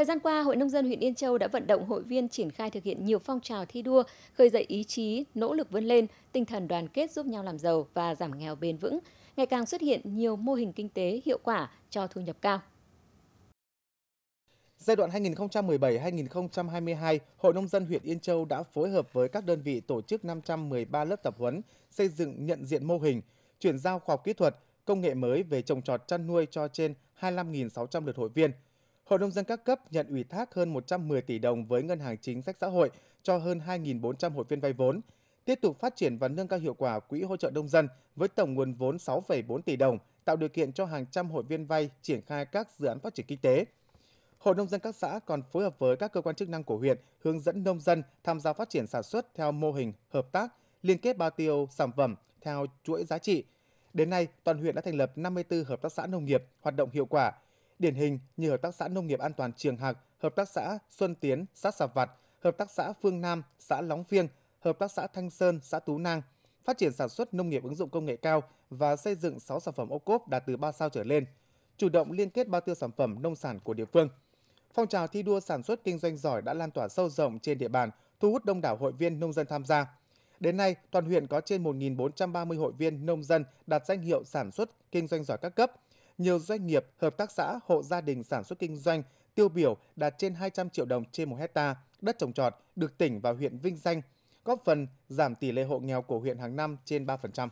Thời gian qua, Hội Nông dân huyện Yên Châu đã vận động hội viên triển khai thực hiện nhiều phong trào thi đua, khơi dậy ý chí, nỗ lực vươn lên, tinh thần đoàn kết giúp nhau làm giàu và giảm nghèo bền vững. Ngày càng xuất hiện nhiều mô hình kinh tế hiệu quả cho thu nhập cao. Giai đoạn 2017-2022, Hội Nông dân huyện Yên Châu đã phối hợp với các đơn vị tổ chức 513 lớp tập huấn, xây dựng nhận diện mô hình, chuyển giao khoa học kỹ thuật, công nghệ mới về trồng trọt chăn nuôi cho trên 25.600 lượt hội viên – Hội nông dân các cấp nhận ủy thác hơn 110 tỷ đồng với Ngân hàng Chính sách Xã hội cho hơn 2.400 hội viên vay vốn, tiếp tục phát triển và nâng cao hiệu quả quỹ hỗ trợ nông dân với tổng nguồn vốn 6,4 tỷ đồng, tạo điều kiện cho hàng trăm hội viên vay triển khai các dự án phát triển kinh tế. Hội nông dân các xã còn phối hợp với các cơ quan chức năng của huyện hướng dẫn nông dân tham gia phát triển sản xuất theo mô hình hợp tác, liên kết bao tiêu sản phẩm theo chuỗi giá trị. Đến nay, toàn huyện đã thành lập 54 hợp tác xã nông nghiệp hoạt động hiệu quả, điển hình như Hợp tác xã Nông nghiệp An toàn Trường Hạc, Hợp tác xã Xuân Tiến, xã Sạp Vặt, Hợp tác xã Phương Nam, xã Lóng Phiêng, Hợp tác xã Thanh Sơn, xã Tú Nang, phát triển sản xuất nông nghiệp ứng dụng công nghệ cao và xây dựng 6 sản phẩm ô cốp đạt từ 3 sao trở lên, chủ động liên kết bao tiêu sản phẩm nông sản của địa phương. Phong trào thi đua sản xuất kinh doanh giỏi đã lan tỏa sâu rộng trên địa bàn, thu hút đông đảo hội viên nông dân tham gia. Đến nay, toàn huyện có trên 1.430 hội viên nông dân đạt danh hiệu sản xuất kinh doanh giỏi các cấp – nhiều doanh nghiệp, hợp tác xã, hộ gia đình sản xuất kinh doanh tiêu biểu đạt trên 200 triệu đồng trên một hecta đất trồng trọt được tỉnh và huyện vinh danh, góp phần giảm tỷ lệ hộ nghèo của huyện hàng năm trên 3%.